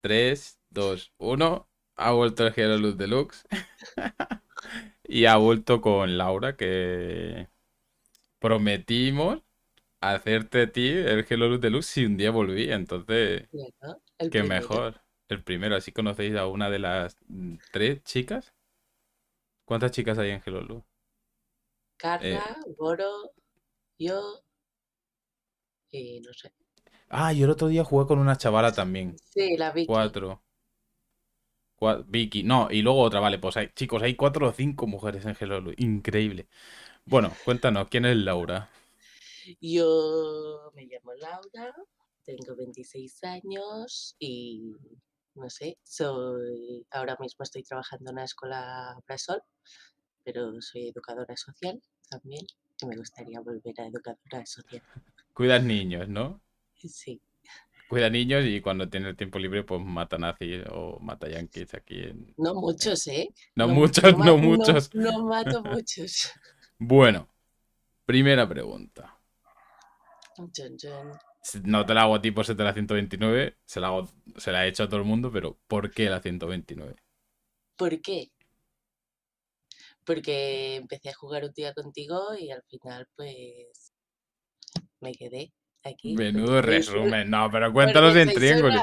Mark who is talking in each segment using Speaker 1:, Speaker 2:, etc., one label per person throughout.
Speaker 1: 3, 2, 1. Ha vuelto el Luz Deluxe. y ha vuelto con Laura, que prometimos hacerte ti el Gelo Luz Deluxe si un día volví. Entonces, que mejor. El primero, así conocéis a una de las mm, tres chicas. ¿Cuántas chicas hay en Hello Luz?
Speaker 2: Carla, Boro, eh, yo y no sé.
Speaker 1: Ah, yo el otro día jugué con una chavala también. Sí, la Vicky. Cuatro. Vicky. No, y luego otra, vale. Pues hay, chicos, hay cuatro o cinco mujeres en Hello Increíble. Bueno, cuéntanos, ¿quién es Laura?
Speaker 2: Yo me llamo Laura, tengo 26 años y no sé, soy ahora mismo estoy trabajando en una escuela para sol pero soy educadora social también y me gustaría volver a educadora social.
Speaker 1: Cuidas niños, ¿no? Sí. Cuida niños y cuando tiene el tiempo libre, pues mata nazis o mata yankees aquí. En...
Speaker 2: No muchos, ¿eh? No, muchos, no, muchos. No, mato muchos.
Speaker 1: bueno, primera pregunta. No te la hago a ti por la 129, se la, se la he hecho a todo el mundo, pero ¿por qué la 129?
Speaker 2: ¿Por qué? Porque empecé a jugar un día contigo y al final pues me quedé.
Speaker 1: Menudo resumen, no, pero cuéntanos en triángulo.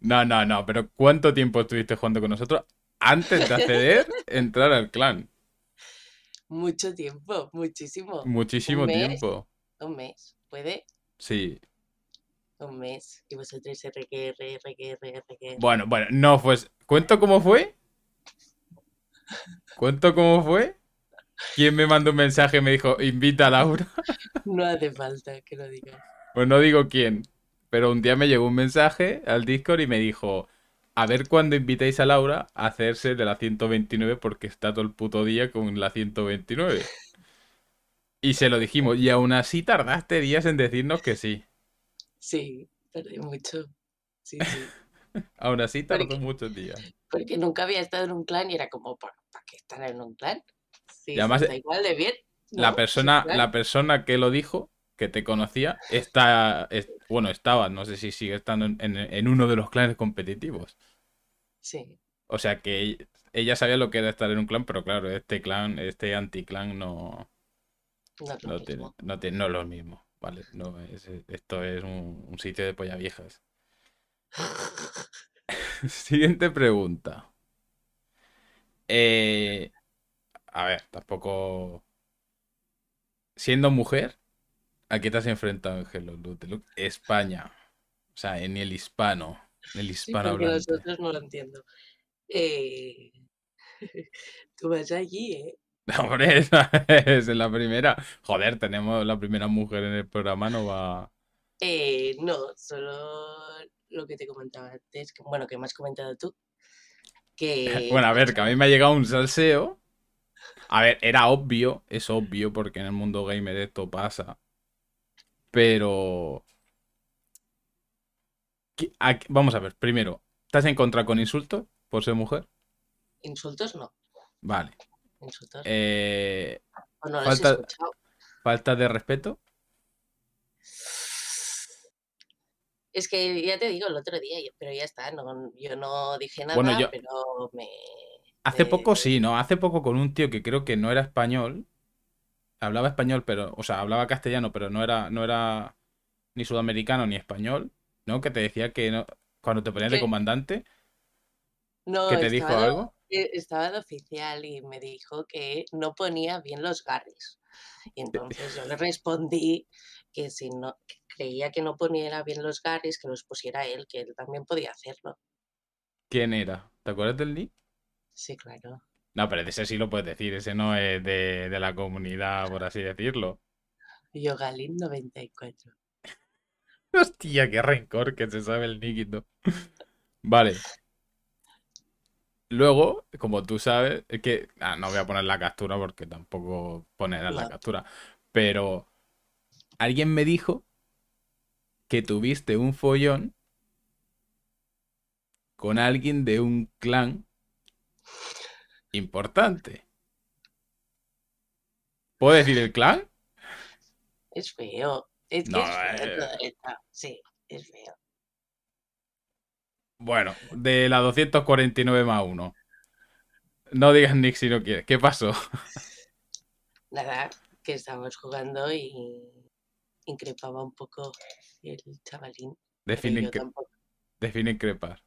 Speaker 1: No, no, no, pero ¿cuánto tiempo estuviste jugando con nosotros antes de acceder, entrar al clan?
Speaker 2: Mucho tiempo, muchísimo. Muchísimo tiempo. Un mes, ¿puede? Sí. Un mes. Y vosotros RQR, RQR, RQR.
Speaker 1: Bueno, bueno, no, pues, ¿cuento cómo fue? ¿Cuento cómo fue? ¿Quién me mandó un mensaje y me dijo, invita a Laura?
Speaker 2: No hace falta que lo digas.
Speaker 1: Pues no digo quién, pero un día me llegó un mensaje al Discord y me dijo, a ver cuándo invitáis a Laura a hacerse de la 129 porque está todo el puto día con la 129. Y se lo dijimos, y aún así tardaste días en decirnos que sí.
Speaker 2: Sí, tardé mucho. Sí, sí.
Speaker 1: aún así tardó muchos días.
Speaker 2: Porque nunca había estado en un clan y era como, ¿para qué estar en un clan? Sí, igual de bien. La, persona, la
Speaker 1: persona que lo dijo, que te conocía, está, bueno, estaba, no sé si sigue estando en, uno de los clanes competitivos. Sí. O sea que ella sabía lo que era estar en un clan, pero claro, este clan, este anticlan no... No, no, no, lo mismo. no, esto es un, sitio de polla viejas. Siguiente pregunta. Eh, a ver, tampoco. Siendo mujer, ¿a qué te has enfrentado en España. O sea, en el hispano. En el hispano sí,
Speaker 2: nosotros no lo entiendo. Eh, tú vas allí, ¿eh?
Speaker 1: hombre, esa es la primera. Joder, tenemos la primera mujer en el programa, no va.
Speaker 2: Eh, no, solo lo que te comentaba antes, bueno, que me has comentado tú. Que... Bueno, a
Speaker 1: ver, que a mí me ha llegado un salseo a ver, era obvio, es obvio porque en el mundo gamer esto pasa. Pero... vamos a ver, primero, ¿estás en contra con insultos por ser mujer?
Speaker 2: Insultos no. Vale. Insultos.
Speaker 1: Eh, falta, de respeto.
Speaker 2: Es que ya te digo el otro día, pero ya está, yo no dije nada, pero me,
Speaker 1: Hace poco sí, ¿no? Hace poco con un tío que creo que no era español, hablaba español, pero, o sea, hablaba castellano, pero no era, no era ni sudamericano ni español, ¿no? Que te decía que no, cuando te ponía de comandante,
Speaker 2: no, que te dijo algo. Estaba de oficial y me dijo que no ponía bien los garris. Y entonces yo le respondí que si no creía que no poniera bien los garris, que los pusiera él, que él también podía hacerlo.
Speaker 1: ¿Quién era? ¿Te acuerdas del nick?
Speaker 2: Sí, claro.
Speaker 1: No, pero ese sí lo puedes decir, ese no es de, la comunidad, por así decirlo.
Speaker 2: Yogalin 94.
Speaker 1: Hostia, qué rencor que se sabe el niquito. Vale. Luego, como tú sabes, es que ah, no voy a poner la captura porque tampoco poner la captura, pero alguien me dijo que tuviste un follón con alguien de un clan Importante. ¿Puedo decir el clan?
Speaker 2: Es feo. Es, eh. Sí, es feo.
Speaker 1: Bueno, de la 249 más 1. No digas Nick si no quieres. ¿Qué pasó?
Speaker 2: Nada, que estábamos jugando y increpaba un poco el chavalín.
Speaker 1: Define, Define increpar.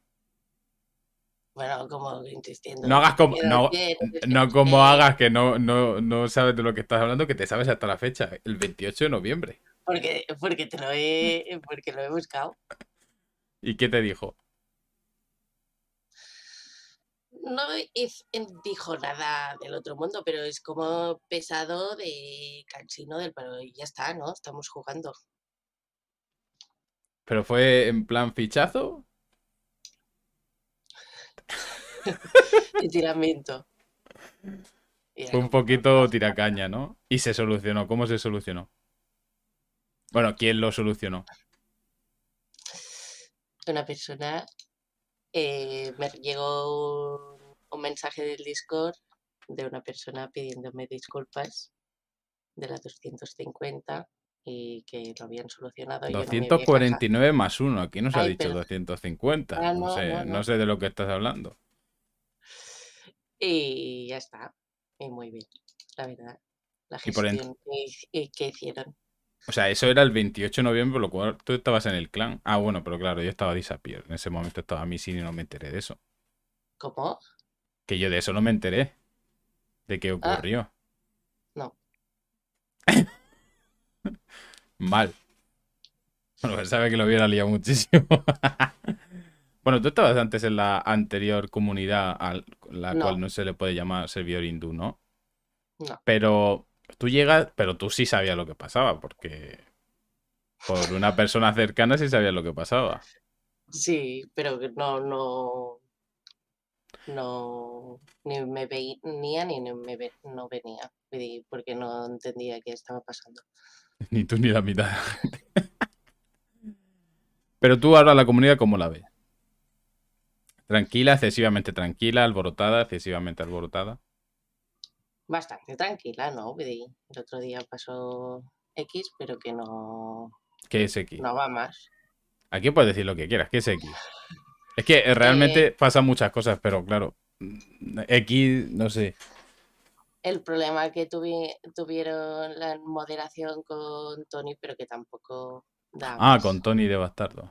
Speaker 2: Bueno, como insistiendo. No hagas como, no, como
Speaker 1: hagas que no, no, sabes de lo que estás hablando, que te sabes hasta la fecha, el 28 de noviembre.
Speaker 2: Porque, porque te lo he, porque lo he buscado.
Speaker 1: ¿Y qué te dijo?
Speaker 2: no em, dijo nada del otro mundo, pero es como pesado de cansino del pero ya está, ¿no? Estamos jugando.
Speaker 1: ¿Pero fue en plan fichazo?
Speaker 2: y tiramiento Fue un
Speaker 1: poquito tiracaña, ¿no? Y se solucionó. ¿Cómo se solucionó? Bueno, ¿quién lo solucionó?
Speaker 2: Una persona eh, me llegó un, mensaje del Discord de una persona pidiéndome disculpas de la 250 y que lo habían solucionado. 249
Speaker 1: más 1, aquí nos ha dicho 250. Ah, no, sé, de lo que estás hablando.
Speaker 2: Y ya está, y muy bien, la verdad. La gestión ¿Y qué que, hicieron.
Speaker 1: O sea, eso era el 28 de noviembre, lo cual tú estabas en el clan. Ah, bueno, pero claro, yo estaba disappear. En ese momento estaba a mí y no me enteré de eso. ¿Cómo? Que yo de eso no me enteré. ¿De qué ah. ocurrió?
Speaker 2: no.
Speaker 1: Mal. Bueno, pues, sabe que lo hubiera liado muchísimo. bueno, tú estabas antes en la anterior comunidad a la cual no se le puede llamar servidor hindú, ¿no? Pero tú llegas, pero tú sí sabías lo que pasaba, porque por una persona cercana sí sabías lo que pasaba.
Speaker 2: Sí, pero no, no, no, ni me venía ni me no venía, porque no entendía qué estaba pasando.
Speaker 1: Ni tú ni la mitad. Pero tú ahora la comunidad, ¿cómo la ves? Tranquila, excesivamente tranquila, alborotada, excesivamente alborotada.
Speaker 2: Bastante tranquila, ¿no? El otro día pasó X, pero que no. ¿Qué es X? No va más.
Speaker 1: Aquí puedes decir lo que quieras, ¿qué es X? Es que realmente pasan muchas cosas, pero claro, mm, X, no sé
Speaker 2: el problema que tuvieron la moderación con Tony, pero que tampoco da. Ah, con
Speaker 1: Tony de Bastardo.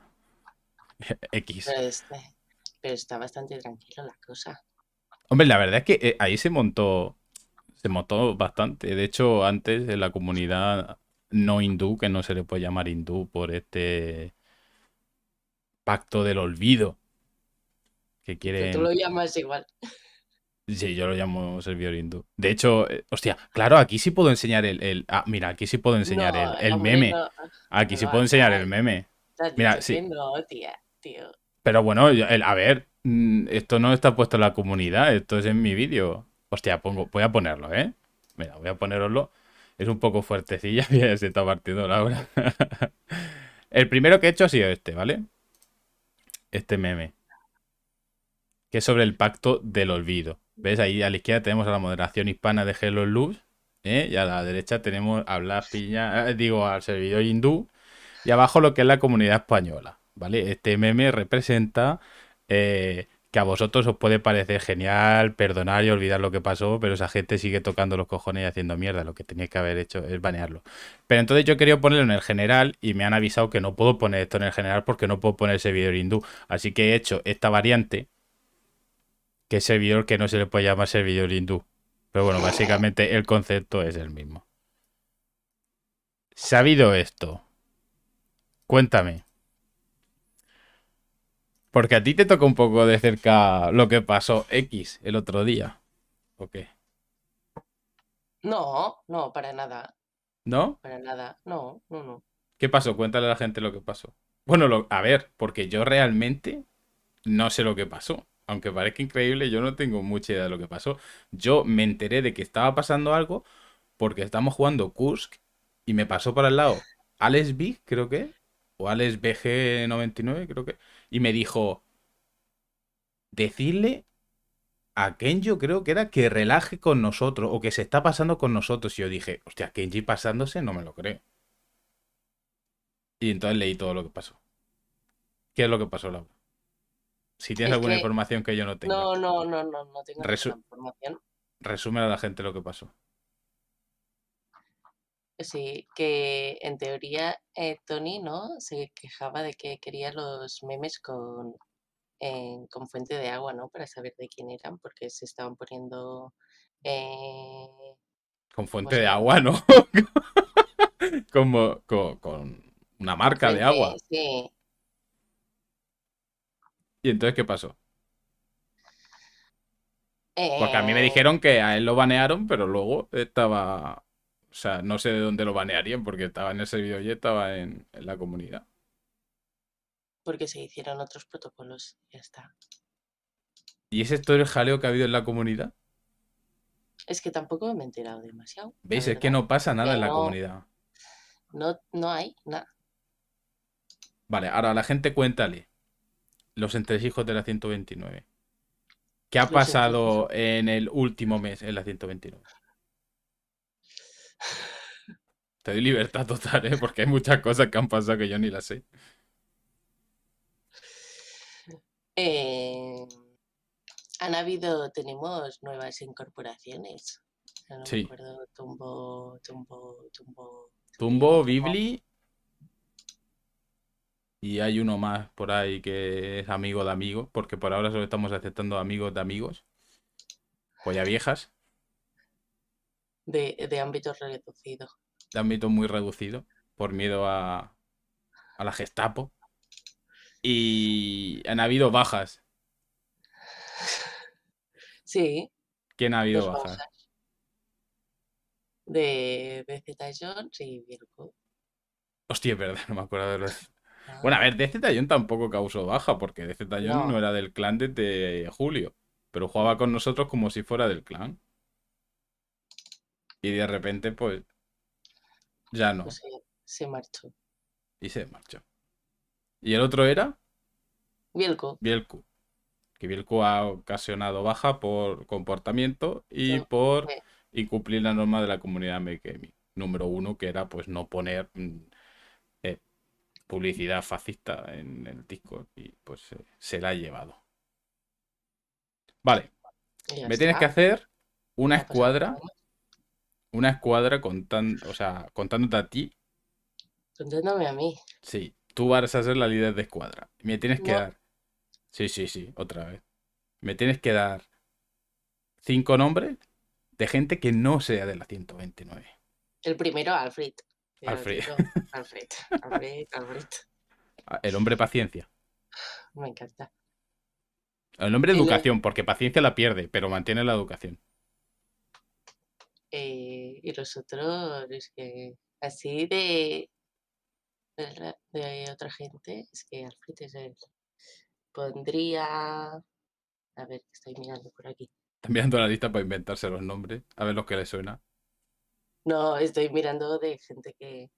Speaker 1: X.
Speaker 2: Este, pero, está bastante tranquilo la cosa.
Speaker 1: Hombre, la verdad es que eh, ahí se montó, se montó bastante. De hecho, antes en la comunidad no hindú, que no se le puede llamar hindú por este pacto del olvido que quiere. Tú lo
Speaker 2: llamas igual.
Speaker 1: Sí, yo lo llamo servidor hindú. De hecho, eh, hostia, claro, aquí sí puedo enseñar el. Ah, mira, aquí sí puedo enseñar el, meme. aquí sí puedo enseñar el meme. Mira, sí. Pero bueno, a ver, mm, esto no está puesto en la comunidad, esto es en mi vídeo. Hostia, pongo, voy a ponerlo, ¿eh? Mira, voy a ponerlo. Es un poco fuertecilla, ya se está partiendo la hora. el primero que he hecho ha sido este, ¿vale? Este meme. Que es sobre el pacto del olvido. ¿Ves? Ahí a la izquierda tenemos a la moderación hispana de Hello Loops. ¿eh? Y a la derecha tenemos a piña, eh, digo, al servidor hindú. Y abajo lo que es la comunidad española. ¿Vale? Este meme representa eh, que a vosotros os puede parecer genial, perdonar y olvidar lo que pasó, pero esa gente sigue tocando los cojones y haciendo mierda. Lo que tenéis que haber hecho es banearlo. Pero entonces yo quería ponerlo en el general y me han avisado que no puedo poner esto en el general porque no puedo poner el servidor hindú. Así que he hecho esta variante que servidor que no se le puede llamar servidor hindú. Pero bueno, básicamente el concepto es el mismo. Sabido esto, cuéntame. Porque a ti te toca un poco de cerca lo que pasó X el otro día. ¿O qué?
Speaker 2: No, no, para nada. ¿No? Para nada, no, no, no.
Speaker 1: ¿Qué pasó? Cuéntale a la gente lo que pasó. Bueno, a ver, porque yo realmente no sé lo que pasó aunque parezca increíble, yo no tengo mucha idea de lo que pasó. Yo me enteré de que estaba pasando algo porque estamos jugando Kursk y me pasó para el lado Alex Big, creo que, o Alex BG99, creo que, y me dijo, decirle a Kenjo, creo que era, que relaje con nosotros o que se está pasando con nosotros. Y yo dije, hostia, Kenji pasándose, no me lo creo. Y entonces leí todo lo que pasó. ¿Qué es lo que pasó, Laura? Si tienes alguna información que yo no tengo. No,
Speaker 2: no, no, no, no tengo información.
Speaker 1: Resume a la gente lo que pasó.
Speaker 2: Sí, que en teoría eh, Tony, ¿no? Se quejaba de que quería los memes con, con fuente de agua, ¿no? Para saber de quién eran, porque se estaban poniendo... Eh...
Speaker 1: Con fuente de agua, ¿no? Como, con, una marca de agua. ¿Y entonces qué pasó?
Speaker 2: Porque a mí me eh.
Speaker 1: dijeron que a él lo banearon, pero luego estaba. O sea, no sé de dónde lo banearían, porque estaba en el servidor y estaba en, la comunidad.
Speaker 2: Porque se hicieron otros protocolos, ya está.
Speaker 1: ¿Y ese es todo el jaleo que ha habido en la comunidad?
Speaker 2: Es que tampoco me he enterado demasiado. ¿Veis? Es que
Speaker 1: no pasa nada en la comunidad.
Speaker 2: No, no hay nada.
Speaker 1: Vale, ahora la gente cuéntale los entresijos de la 129. ¿Qué ha pasado en el último mes en la 129? Te doy libertad total, ¿eh? porque hay muchas cosas que han pasado que yo ni las sé.
Speaker 2: Eh, han habido, tenemos nuevas incorporaciones. No sí. me acuerdo, tumbo, tumbo,
Speaker 1: tumbo. Tumbo, Bibli y hay uno más por ahí que es amigo de amigo, porque por ahora solo estamos aceptando amigos de amigos. ya viejas.
Speaker 2: De, de ámbito reducido.
Speaker 1: De ámbito muy reducido, por miedo a, a la Gestapo. Y han habido bajas. Sí. ¿Quién ha habido bajas?
Speaker 2: De BZ y Virgo.
Speaker 1: Hostia, es verdad, no me acuerdo de los. Ah. Bueno, a ver, tallón tampoco causó baja, porque DZJON no. no era del clan desde julio, pero jugaba con nosotros como si fuera del clan. Y de repente, pues, ya no. Pues
Speaker 2: se, marchó.
Speaker 1: Y se marchó. ¿Y el otro era? Bielko. Bielko. Que Bielko ha ocasionado baja por comportamiento y por incumplir la norma de la comunidad Make Número uno, que era pues no poner mm, publicidad fascista en el disco y pues eh, se la ha llevado. Vale. Me tienes que hacer una escuadra. Una escuadra contando, o sea, contándote a ti.
Speaker 2: Contándome a mí.
Speaker 1: Sí, tú vas a ser la líder de escuadra. Me tienes que dar. Sí, sí, sí, otra vez. Me tienes que dar cinco nombres de gente que no sea de la 129.
Speaker 2: El primero, Alfred. Eh, Alfred. Alfred, Alfred,
Speaker 1: ah, El hombre paciencia. Me encanta. El hombre educación, porque paciencia la pierde, pero mantiene la educación.
Speaker 2: Eh, y los otros, es que así de, de, otra gente, es que Alfred es el. Pondría. A ver, estoy mirando por aquí.
Speaker 1: Está mirando la lista para inventarse los nombres, a ver lo que le suena.
Speaker 2: No, estoy mirando de gente que.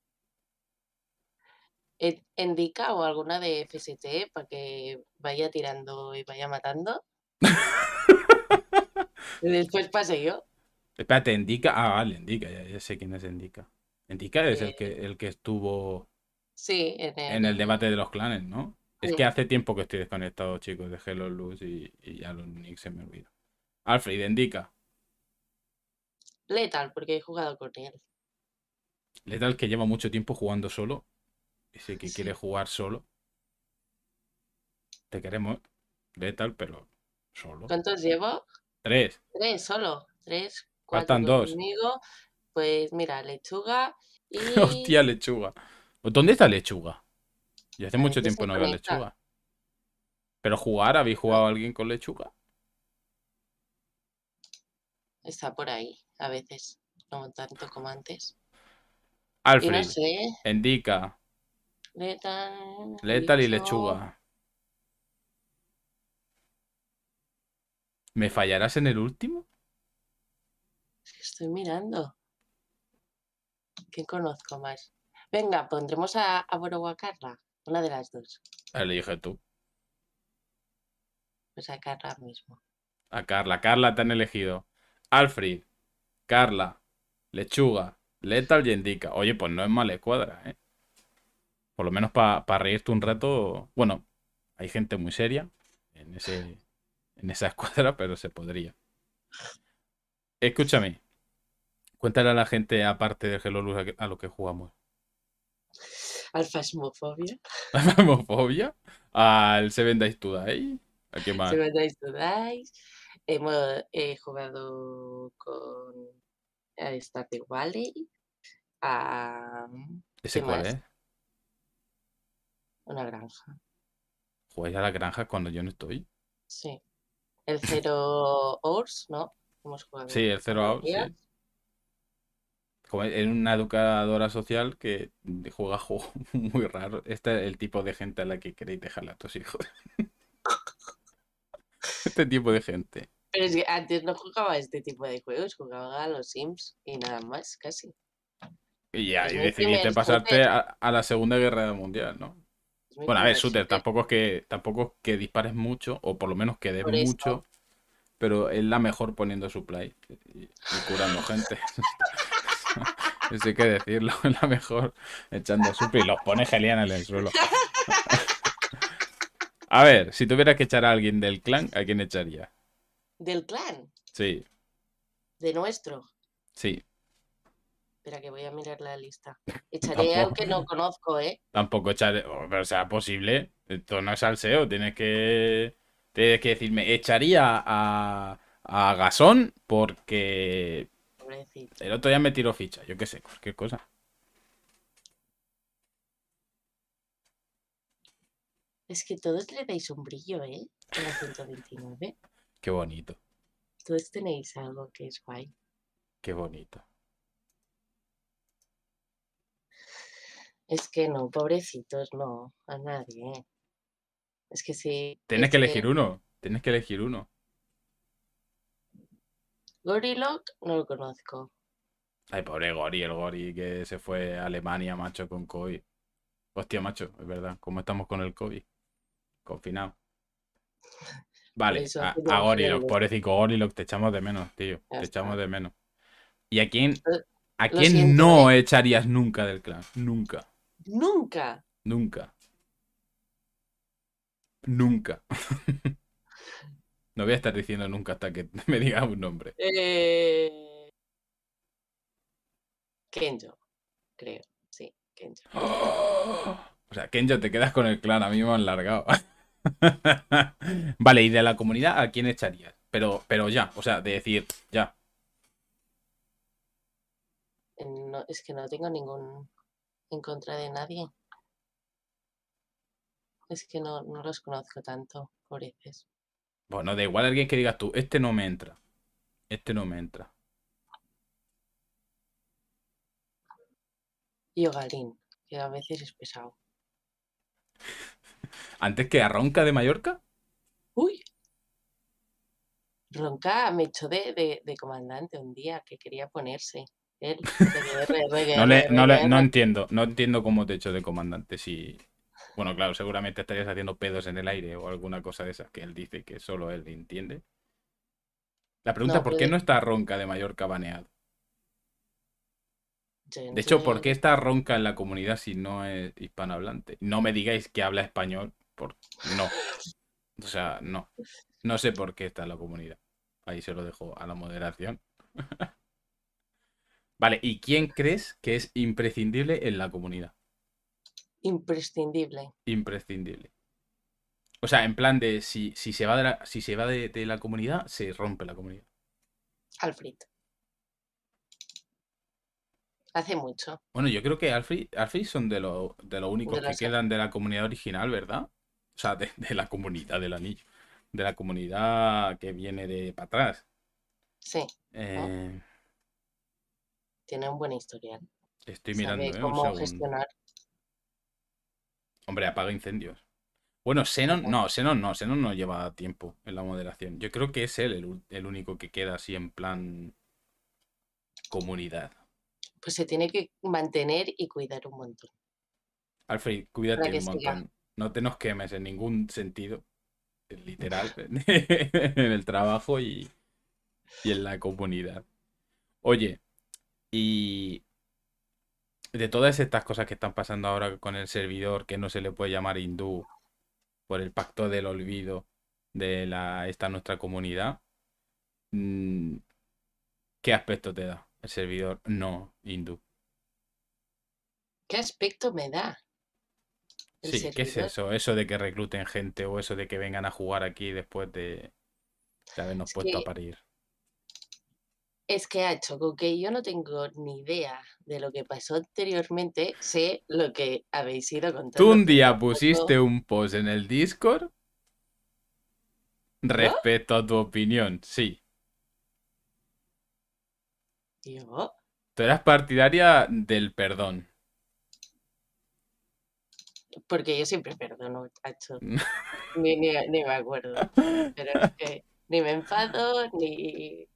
Speaker 2: indica o alguna de FST para que vaya tirando y vaya matando. Después pase yo.
Speaker 1: Espérate, Endica. Ah, vale, Endica, ya, sé quién es Endica. Endica es el, que, eh, el que estuvo
Speaker 2: sí, en, el...
Speaker 1: debate de los clanes, ¿no? Es que hace tiempo que estoy desconectado, chicos, Dejé Hello Luz y, ya los nicks se me olvidan. Alfred, indica.
Speaker 2: Letal, porque he jugado con él.
Speaker 1: Letal que lleva mucho tiempo jugando solo. sé que quiere jugar solo. Te queremos, ¿eh? Letal, pero
Speaker 2: solo. ¿Cuántos llevo? Tres. Tres, solo. Tres, cuatro Faltan dos. conmigo. Pues mira, lechuga y... Hostia,
Speaker 1: lechuga. Pues, ¿Dónde está lechuga? Y hace mucho tiempo no veo lechuga. Pero jugar, ¿habéis jugado a alguien con lechuga?
Speaker 2: Está por ahí a veces, no tanto como antes.
Speaker 1: Alfred, indica.
Speaker 2: Letal, y lechuga.
Speaker 1: ¿Me fallarás en el último?
Speaker 2: Estoy mirando. ¿Qué conozco más? Venga, pondremos a, a Carla. Una de las dos.
Speaker 1: Elige tú.
Speaker 2: Pues a Carla mismo.
Speaker 1: A Carla. Carla te han elegido. Alfred. Carla, Lechuga, Letal y Indica. Oye, pues no es mala escuadra, ¿eh? Por lo menos para reírte un rato. Bueno, hay gente muy seria en, esa escuadra, pero se podría. Escúchame. Cuéntale a la gente, aparte de Hello Luz, a lo que jugamos.
Speaker 2: Al fasmofobia. ¿Al
Speaker 1: fasmofobia? Al Seven Days Today. ¿A qué más? Seven
Speaker 2: Days he eh, jugado con a Stardew Valley. A, ah, ¿Ese cuál es? Una granja.
Speaker 1: ¿Jugáis a la granja cuando yo no estoy?
Speaker 2: Sí. El Zero Hours, ¿no? sí, el Zero Hours.
Speaker 1: en una educadora social que juega juego muy raro, Este es el tipo de gente a la que queréis dejar a tus hijos. este tipo de gente.
Speaker 2: Pero es que antes no jugaba este tipo de juegos, jugaba a los Sims y nada más, casi.
Speaker 1: Y ya, y decidiste pasarte a, la Segunda Guerra Mundial, ¿no? Bueno, a ver, Suter, tampoco es que tampoco que dispares mucho, o por lo menos que des mucho, pero es la mejor poniendo supply y, curando gente. Eso hay que decirlo, es la mejor echando supply y los pones geliana en el suelo. a ver, si tuvieras que echar a alguien del clan, ¿a quién echaría?
Speaker 2: del clan. Sí. De nuestro. Sí. Espera, que voy a mirar la lista. Echaré al que no conozco, ¿eh?
Speaker 1: Tampoco echaré. Oh, pero sea posible. Esto no es salseo. Tienes que. Tienes que decirme. Echaría a. A Gasón porque. El otro día me tiró ficha. Yo qué sé, cualquier cosa.
Speaker 2: Es que todos le dais un brillo, ¿eh? En la 129. Qué bonito. Entonces tenéis algo que es guay.
Speaker 1: Qué bonito.
Speaker 2: Es que no, pobrecitos, no, a nadie. Es que sí. Tienes que elegir uno,
Speaker 1: tienes que elegir uno.
Speaker 2: Gorilock no lo conozco.
Speaker 1: Ay, pobre Gori, el Gori que se fue a Alemania, macho, con COVID. Hostia, macho, es verdad. ¿Cómo estamos con el COVID? Confinado. Vale, a, a Gorilok, pobrecito Gorilok, te echamos de menos, tío. te echamos de menos. ¿Y a quién, a no eh. echarías nunca del clan? Nunca.
Speaker 2: Nunca.
Speaker 1: Nunca. Nunca. no voy a estar diciendo nunca hasta que me digas un nombre.
Speaker 2: Eh, Kenjo, creo. Sí, Kenjo.
Speaker 1: O sea, Kenjo, te quedas con el clan, a mí me han largado. vale, y de la comunidad, ¿a quién echarías? Pero, pero ya, o sea, de decir, ya.
Speaker 2: es que no tengo ningún en contra de nadie. Es que no, los conozco tanto, por eso
Speaker 1: Bueno, da igual alguien que digas tú, este no me entra. Este no me entra.
Speaker 2: Y Galín, que a veces es pesado.
Speaker 1: ¿Antes que a Ronca de Mallorca?
Speaker 2: Uy. Ronca me echó de, comandante un día que quería ponerse. no, le, no,
Speaker 1: entiendo, no entiendo cómo te echó de comandante. Si, bueno, claro, seguramente estarías haciendo pedos en el aire o alguna cosa de esas que él dice que solo él entiende. La pregunta, ¿por qué pues no está Ronca de Mallorca baneado?
Speaker 2: de hecho, ¿por qué
Speaker 1: está ronca en la comunidad si no es hispanohablante? No me digáis que habla español, por... no. O sea, no. No sé por qué está en la comunidad. Ahí se lo dejo a la moderación. vale, ¿y quién crees que es imprescindible en la comunidad?
Speaker 2: Imprescindible.
Speaker 1: Imprescindible. O sea, en plan de si, se va, si se va de la comunidad, se rompe la comunidad.
Speaker 2: Alfred hace mucho.
Speaker 1: Bueno, yo creo que Alfred, son de, de los únicos que quedan de la comunidad original, ¿verdad? O sea, de, la comunidad del anillo, de la comunidad que viene de para atrás. Sí. Eh.
Speaker 2: Tiene un buen historial.
Speaker 1: Estoy mirando ¿eh? gestionar. Hombre, apaga incendios. Bueno, Xenon, no, Xenon no, Xenon no lleva tiempo en la moderación. Yo creo que es él el único que queda así en plan comunidad
Speaker 2: pues se tiene que mantener y cuidar un montón.
Speaker 1: Alfred, cuídate un montón. No te nos quemes en ningún sentido, eh, literal, en el trabajo y, y en la comunidad. Oye, y de todas estas cosas que están pasando ahora con el servidor, que no se le puede llamar hindú, por el pacto del olvido de la, esta nuestra comunidad, mm, ¿qué aspecto te da? El servidor no hindú.
Speaker 2: ¿Qué aspecto me da? Sí, ¿qué es eso?
Speaker 1: Eso de que recluten gente o eso de que vengan a jugar aquí después de, habernos puesto a parir.
Speaker 2: Es que ha hecho que yo no tengo ni idea de lo que pasó anteriormente, sé lo que habéis ido contando. Tú un día pusiste un
Speaker 1: post en el Discord respecto a tu opinión, sí. Yo. Tú eras partidaria del perdón.
Speaker 2: Porque yo siempre perdono, tacho. ni, me acuerdo. Pero es que ni me enfado, ni.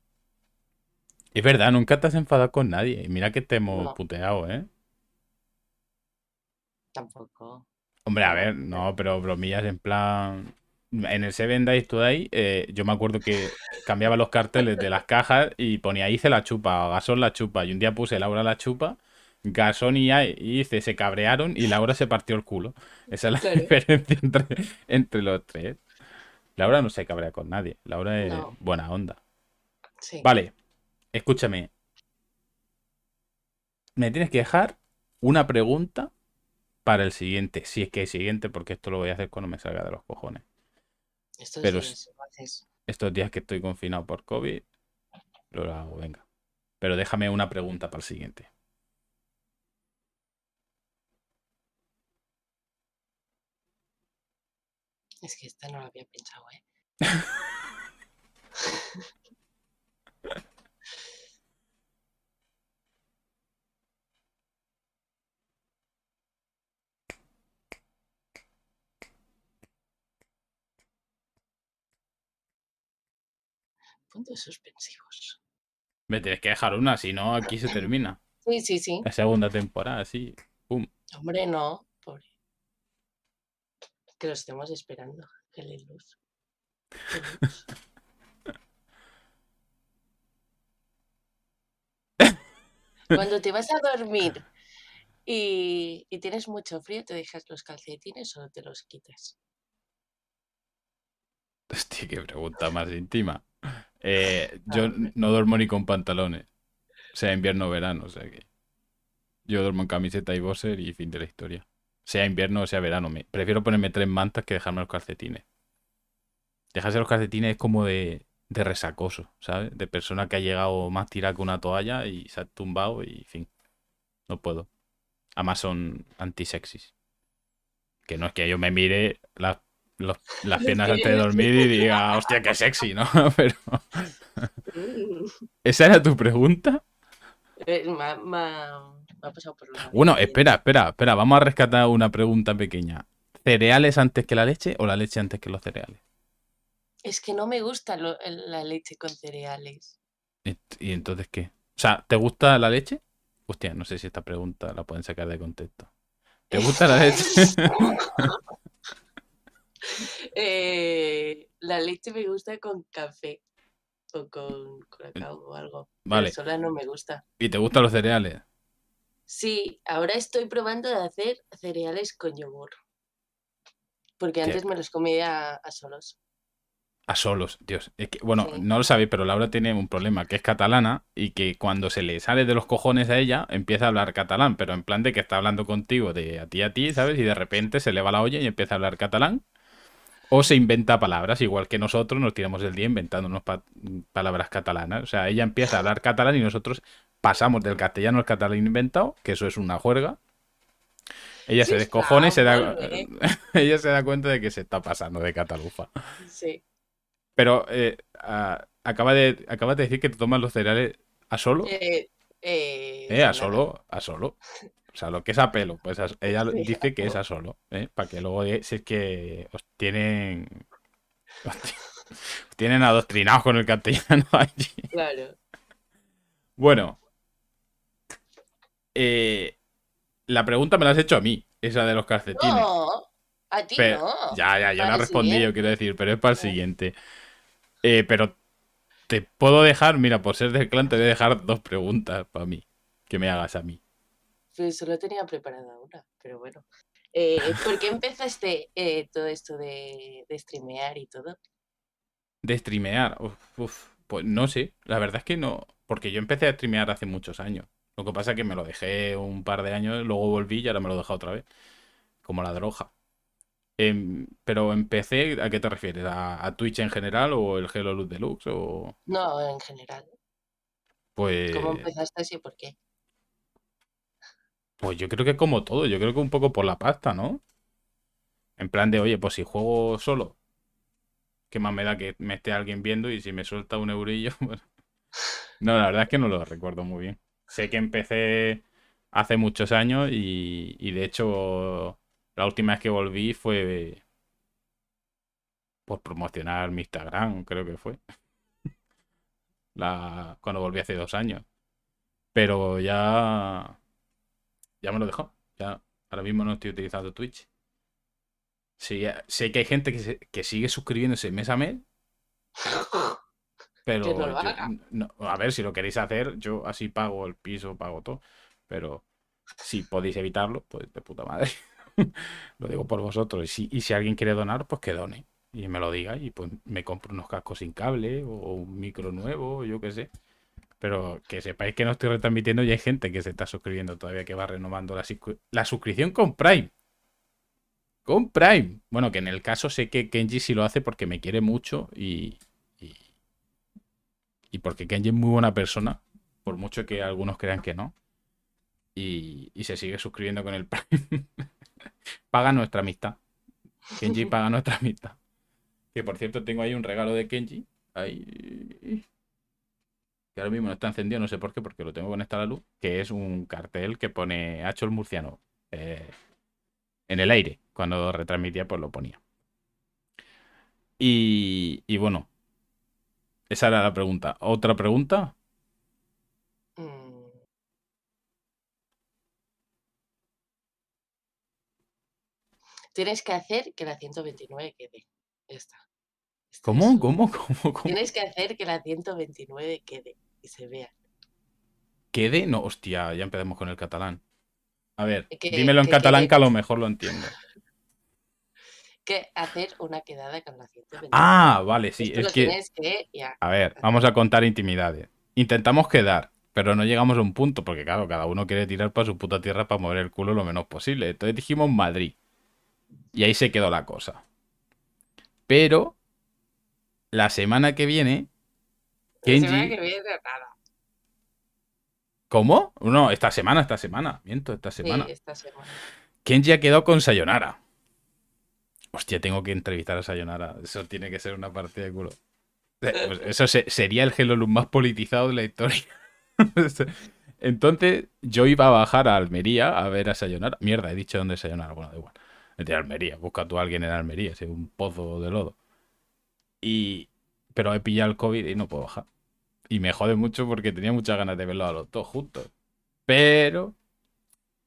Speaker 1: Es verdad, nunca te has enfadado con nadie. mira que te hemos puteado, ¿eh?
Speaker 2: Tampoco.
Speaker 1: Hombre, a ver, no, pero bromillas en plan en el Seven Days Today, eh, yo me acuerdo que cambiaba los carteles de las cajas y ponía hice la chupa, o Gasón la chupa, y un día puse Laura la chupa, Gasón y hice se cabrearon y Laura se partió el culo. Esa es la diferencia entre, los tres. Laura no se cabrea con nadie, Laura es buena onda. Vale, escúchame. Me tienes que dejar una pregunta para el siguiente, si es que hay siguiente, porque esto lo voy a hacer cuando me salga de los cojones. Estos Pero días estos días que estoy confinado por COVID, lo hago, venga. Pero déjame una pregunta para el siguiente.
Speaker 2: Es que esta no la había pensado, ¿eh? de suspensivos.
Speaker 1: Me tienes que dejar una, si no, aquí se termina.
Speaker 2: Sí, sí, sí. La
Speaker 1: segunda temporada, sí. Pum.
Speaker 2: Hombre, no, pobre. Que los estemos esperando, que le luz. Cuando te vas a dormir y, y, tienes mucho frío, ¿te dejas los calcetines o te los quitas?
Speaker 1: Hostia, qué pregunta más íntima. Eh, yo ah, no duermo ni con pantalones. Sea invierno o verano, o sea que. Yo duermo en camiseta y boxer y fin de la historia. Sea invierno o sea verano. Prefiero ponerme tres mantas que dejarme los calcetines. Dejarse los calcetines es como de, de resacoso, ¿sabes? De persona que ha llegado más tirada que una toalla y se ha tumbado y fin. No puedo. Además son antisexis. Que no es que yo me mire las las piernas antes de dormir y diga, hostia, qué sexy, ¿no? Pero... Mm. ¿Esa era tu pregunta?
Speaker 2: Eh, ha pasado por
Speaker 1: bueno, espera, espera, espera, vamos a rescatar una pregunta pequeña. ¿Cereales antes que la leche o la leche antes que los cereales?
Speaker 2: Es que no me gusta la leche con cereales.
Speaker 1: ¿Y entonces qué? O sea, ¿te gusta la leche? Hostia, no sé si esta pregunta la pueden sacar de contexto. ¿Te gusta la leche?
Speaker 2: Eh, la leche me gusta con café o con cacao o algo. Vale. Pero no me gusta.
Speaker 1: ¿Y te gustan los cereales?
Speaker 2: Sí, ahora estoy probando de hacer cereales con yogur. Porque antes me los comía a solos.
Speaker 1: A solos, Dios. bueno, no lo sabéis, pero Laura tiene un problema, que es catalana y que cuando se le sale de los cojones a ella, empieza a hablar catalán, pero en plan de que está hablando contigo de a ti a ti, ¿sabes? Y de repente se le va la olla y empieza a hablar catalán o se inventa palabras, igual que nosotros nos tiramos el día inventándonos palabras catalanas. O sea, ella empieza a hablar catalán y nosotros pasamos del castellano al catalán inventado, que eso es una juerga. Ella se descojona y se da, ¿eh? ella se da cuenta de que se está pasando de catalufa. Sí. Pero eh, acaba de, acabas de decir que te tomas los cereales a solo.
Speaker 2: Eh, eh a
Speaker 1: solo, a solo. O sea, lo que es a pelo, pues ella dice que es a solo, ¿eh? para que luego si es que os tienen os tienen adoctrinados con el castellano allí. Claro. Bueno, eh, la pregunta me la has hecho a mí, esa de los calcetines. No,
Speaker 2: a ti no. Ya, ya, yo la he respondido, quiero decir,
Speaker 1: pero es para el siguiente. Eh, pero te puedo dejar, mira, por ser del clan, te voy a dejar dos preguntas para mí, que me hagas a mí.
Speaker 2: Pues solo tenía preparada una, pero bueno. Eh, ¿Por qué empezaste eh, todo esto de, streamear y todo?
Speaker 1: De streamear, uf, pues no sé, la verdad es que no, porque yo empecé a streamear hace muchos años. Lo que pasa es que me lo dejé un par de años, luego volví y ahora me lo dejado otra vez, como la droga. Em, pero empecé, ¿a qué te refieres? ¿A, Twitch en general o el Hello Luz Deluxe? O...
Speaker 2: No, en general. Pues... ¿Cómo empezaste y por qué?
Speaker 1: Pues yo creo que como todo, yo creo que un poco por la pasta, ¿no? En plan de, oye, pues si juego solo, ¿qué más me da que me esté alguien viendo? Y si me suelta un eurillo, pues, No, la verdad es que no lo recuerdo muy bien. Sé que empecé hace muchos años y, de hecho la última vez que volví fue por promocionar mi Instagram, creo que fue. La, cuando volví hace dos años. Pero ya ya me lo dejó. Ya, ahora mismo no estoy utilizando Twitch. Sí, sé que hay gente que, que sigue suscribiéndose mes a mes. Pero a ver, si lo queréis hacer, yo así pago el piso, pago todo. Pero si podéis evitarlo, pues de puta madre. lo digo por vosotros. Y si, y si alguien quiere donar, pues que done. Y me lo diga y pues me compro unos cascos sin cable o un micro nuevo, yo qué sé. Pero que sepáis que no estoy retransmitiendo y hay gente que se está suscribiendo todavía, que va renovando la, suscripción con Prime. Con Prime. Bueno, que en el caso sé que Kenji sí lo hace porque me quiere mucho y, y, porque Kenji es muy buena persona, por mucho que algunos crean que no. Y, y, se sigue suscribiendo con el Prime. paga nuestra amistad. Kenji paga nuestra amistad. Que por cierto, tengo ahí un regalo de Kenji. Ahí que ahora mismo no está encendido, no sé por qué, porque lo tengo conectado a la luz, que es un cartel que pone Hacho el Murciano eh, en el aire. Cuando retransmitía, pues lo ponía. Y, bueno, esa era la pregunta. ¿Otra pregunta?
Speaker 2: Mm. Tienes que hacer que la 129 quede. Este
Speaker 1: ¿Cómo? ¿Cómo? ¿Cómo? Tienes
Speaker 2: que hacer que la 129 quede que se vean.
Speaker 1: ¿Quede? No, hostia, ya empezamos con el catalán. A ver, dímelo en catalán que a lo mejor lo entiendo.
Speaker 2: que hacer una quedada con la gente. Ah, vale, sí. es que...
Speaker 1: A ver, vamos a contar intimidades. Intentamos quedar, pero no llegamos a un punto, porque claro, cada uno quiere tirar para su puta tierra para mover el culo lo menos posible. Entonces dijimos Madrid. Y ahí se quedó la cosa. Pero la semana que viene Kenji. ¿Cómo? No, esta semana, esta semana. Miento, esta semana. Sí, esta semana. Kenji ha quedado con Sayonara. Hostia, tengo que entrevistar a Sayonara. Eso tiene que ser una partida de culo. Eh, pues eso sería el Hello más politizado de la historia. Entonces, yo iba a bajar a Almería a ver a Sayonara. Mierda, he dicho dónde es Sayonara. Bueno, da igual. De Almería. Busca tú a alguien en Almería, es un pozo de lodo. Y... Pero he pillado el COVID y no puedo bajar. Y me jode mucho porque tenía muchas ganas de verlo a los dos juntos. Pero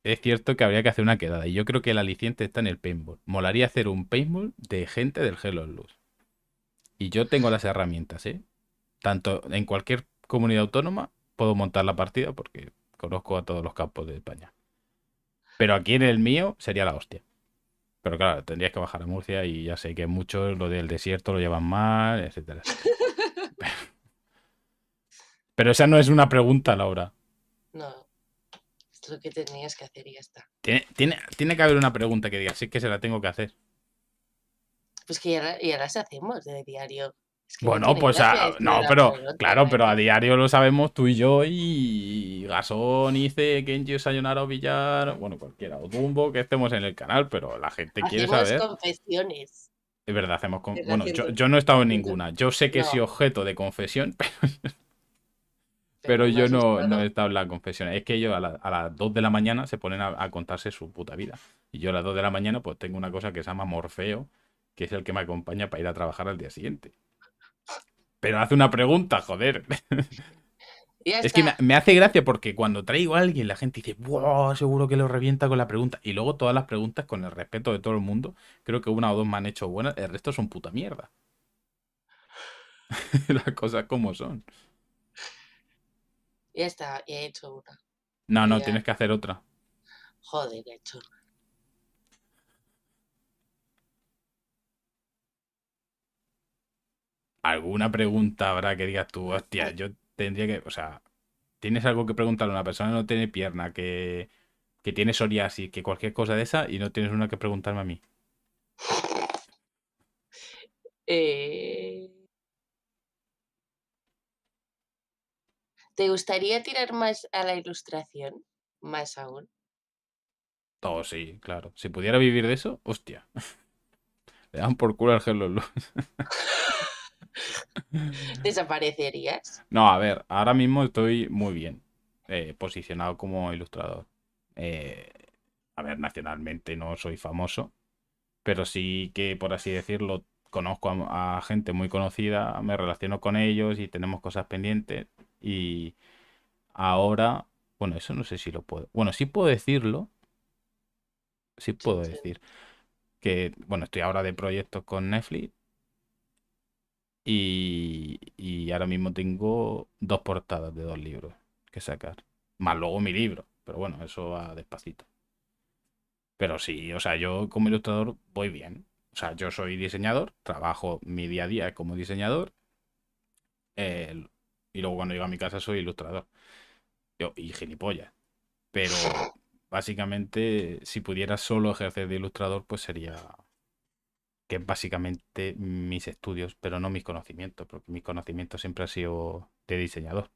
Speaker 1: es cierto que habría que hacer una quedada. Y yo creo que el aliciente está en el paintball. Molaría hacer un paintball de gente del Hello Luz. Y yo tengo las herramientas, ¿eh? Tanto en cualquier comunidad autónoma puedo montar la partida porque conozco a todos los campos de España. Pero aquí en el mío sería la hostia. Pero claro, tendrías que bajar a Murcia y ya sé que muchos lo del desierto lo llevan mal, etcétera. Pero esa no es una pregunta, Laura.
Speaker 2: No. Esto es lo que tenías que hacer y ya está.
Speaker 1: Tiene, que haber una pregunta que diga, sí que se la tengo que hacer.
Speaker 2: Pues que ya, ya las hacemos de diario. bueno, pues no, pero claro, ¿eh?
Speaker 1: pero a diario lo sabemos tú y yo y Gasón, Ice, Kenji, Sayonara o Villar, bueno, cualquiera, o Dumbo, que estemos en el canal, pero la gente quiere saber.
Speaker 2: confesiones.
Speaker 1: Es verdad, hacemos confesiones. Bueno, yo, no he estado en ninguna. Yo sé que soy objeto de confesión, pero pero yo no, he estado en la confesión. Es que ellos a, las 2 de la mañana se ponen a, contarse su puta vida. Y yo a las 2 de la mañana pues tengo una cosa que se llama Morfeo, que es el que me acompaña para ir a trabajar al día siguiente. Pero hace una pregunta, joder.
Speaker 2: Es que me,
Speaker 1: hace gracia porque cuando traigo a alguien la gente dice, wow, seguro que lo revienta con la pregunta. Y luego todas las preguntas, con el respeto de todo el mundo, creo que una o dos me han hecho buenas, el resto son puta mierda. las cosas como son.
Speaker 2: Ya está, ya he hecho una. No, no, tienes que hacer otra. Joder, he hecho
Speaker 1: alguna pregunta habrá que digas tú, hostia, pues yo tendría que, o sea, tienes algo que preguntarle a una persona que no tiene pierna, que, que tiene psoriasis, que cualquier cosa de esa, y no tienes una que preguntarme a mí.
Speaker 2: Eh, ¿Te gustaría tirar más a la ilustración? Más aún.
Speaker 1: Oh, sí, claro. Si pudiera vivir de eso, hostia. Le dan por culo al Hello Luz. ¿Desaparecerías? No, a ver, ahora mismo estoy muy bien eh, posicionado como ilustrador. Eh, a ver, nacionalmente no soy famoso, pero sí que, por así decirlo, conozco a gente muy conocida, me relaciono con ellos y tenemos cosas pendientes. Y ahora, bueno, eso no sé si lo puedo. Bueno, sí puedo decirlo. Sí puedo decir. Que, bueno, estoy ahora de proyectos con Netflix. Y, y ahora mismo tengo dos portadas de dos libros que sacar. Más luego mi libro. Pero bueno, eso va despacito. Pero sí, o sea, yo como ilustrador voy bien. O sea, yo soy diseñador, trabajo mi día a día como diseñador. Y luego cuando llego a mi casa soy ilustrador. Yo, y gilipollas. Pero básicamente, si pudiera solo ejercer de ilustrador, pues sería que básicamente mis estudios, pero no mis conocimientos, porque mis conocimientos siempre han sido de diseñador.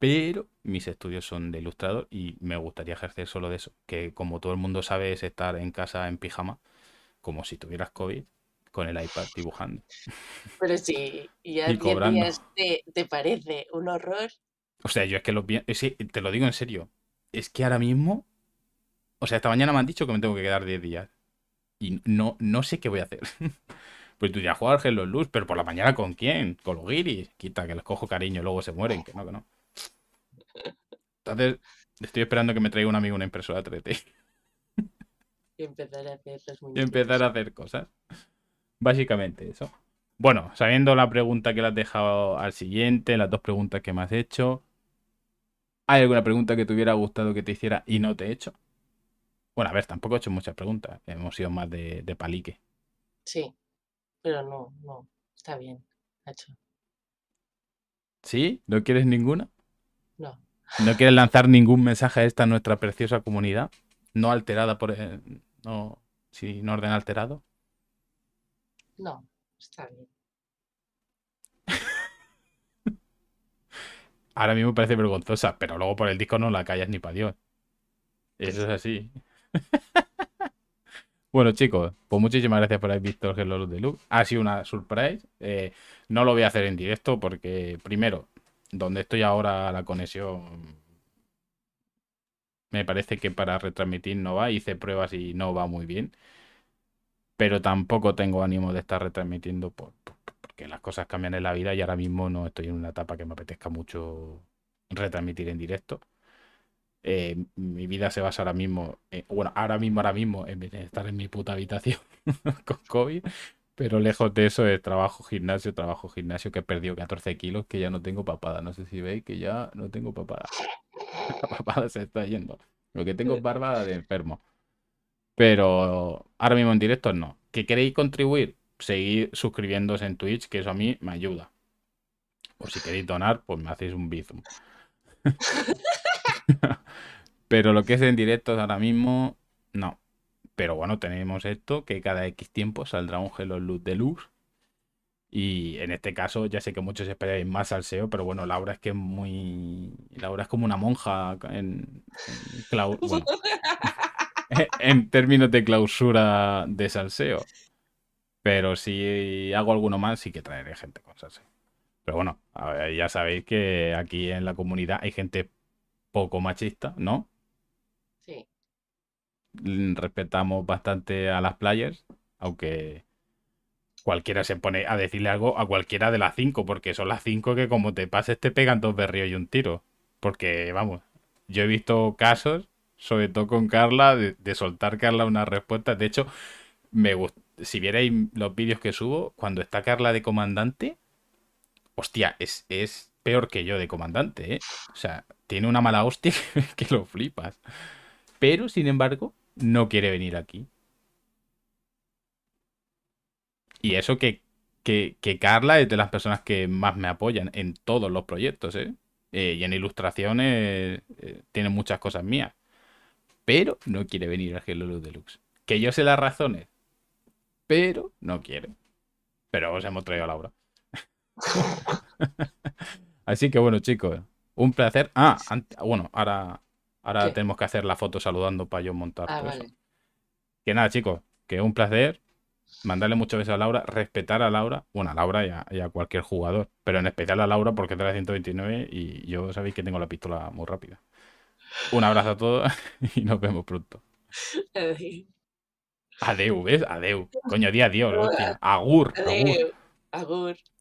Speaker 1: Pero mis estudios son de ilustrador y me gustaría ejercer solo de eso, que como todo el mundo sabe es estar en casa en pijama, como si tuvieras COVID, con el iPad dibujando.
Speaker 2: Pero sí, y y 10 días te, parece un horror.
Speaker 1: O sea, yo es que los, te lo digo en serio. Es que ahora mismo. O sea, esta mañana me han dicho que me tengo que quedar 10 días. Y no, no sé qué voy a hacer. pues tú ya juegas los Luz, pero por la mañana con quién? Con los guiris. Quita, que los cojo cariño, y luego se mueren, que no, que no. Entonces, estoy esperando que me traiga un amigo una impresora 3D.
Speaker 2: empezar a hacer, muy y empezar
Speaker 1: a hacer cosas. Básicamente eso. Bueno, sabiendo la pregunta que le has dejado al siguiente, las dos preguntas que me has hecho, ¿hay alguna pregunta que te hubiera gustado que te hiciera y no te he hecho? Bueno, a ver, tampoco he hecho muchas preguntas, hemos sido más de, palique.
Speaker 2: Sí, pero no, no, está bien, hecho.
Speaker 1: ¿Sí? ¿No quieres ninguna? No. ¿No quieres lanzar ningún mensaje a esta nuestra preciosa comunidad? No alterada por... Eh, no, sin orden alterado.
Speaker 2: No, está bien.
Speaker 1: Ahora mismo parece vergonzosa, pero luego por el disco no la callas ni para Dios. Eso es así. bueno, chicos, pues muchísimas gracias por haber visto el de Deluxe. Ha sido una surprise. Eh, no lo voy a hacer en directo porque, primero, donde estoy ahora la conexión me parece que para retransmitir no va. Hice pruebas y no va muy bien pero tampoco tengo ánimo de estar retransmitiendo porque las cosas cambian en la vida y ahora mismo no estoy en una etapa que me apetezca mucho retransmitir en directo. Eh, mi vida se basa ahora mismo, eh, bueno, ahora mismo, ahora mismo, en estar en mi puta habitación con COVID, pero lejos de eso es trabajo, gimnasio, trabajo, gimnasio, que he perdido 14 kilos, que ya no tengo papada. No sé si veis que ya no tengo papada. La papada se está yendo. Lo que tengo es barbada de enfermo. Pero ahora mismo en directos no. ¿Que queréis contribuir? Seguid suscribiéndose en Twitch, que eso a mí me ayuda. O si queréis donar, pues me hacéis un bizum. Pero lo que es en directos ahora mismo, no. Pero bueno, tenemos esto, que cada X tiempo saldrá un Hello Luz de luz. Y en este caso, ya sé que muchos esperáis más al SEO, pero bueno, Laura es que es muy. Laura es como una monja en, en términos de clausura de salseo. Pero si hago alguno más, sí que traeré gente con salseo. Pero bueno, ya sabéis que aquí en la comunidad hay gente poco machista, ¿no? Sí. Respetamos bastante a las players, aunque cualquiera se pone a decirle algo a cualquiera de las cinco, porque son las cinco que como te pases te pegan dos berríos y un tiro. Porque, vamos, yo he visto casos sobre todo con Carla, de, soltar Carla una respuesta. De hecho, me si vierais los vídeos que subo, cuando está Carla de comandante, hostia, es, peor que yo de comandante, ¿eh? O sea, tiene una mala hostia que, lo flipas. Pero, sin embargo, no quiere venir aquí. Y eso que, Carla es de las personas que más me apoyan en todos los proyectos, ¿eh? eh y en ilustraciones eh, tiene muchas cosas mías pero no quiere venir al Hello Deluxe. Que yo sé las razones, pero no quiere. Pero os hemos traído a Laura. Así que bueno, chicos, un placer. Ah, bueno, ahora, ahora tenemos que hacer la foto saludando para yo montar ah, todo eso. Que nada, chicos, que un placer. Mandarle muchos besos a Laura, respetar a Laura, bueno, a Laura y a, cualquier jugador, pero en especial a Laura porque trae 129 y yo sabéis que tengo la pistola muy rápida. Un abrazo a todos y nos vemos pronto. Adiós. Adeu, ¿ves? Adeu. Coño, di adiós, Agur.
Speaker 2: Agur.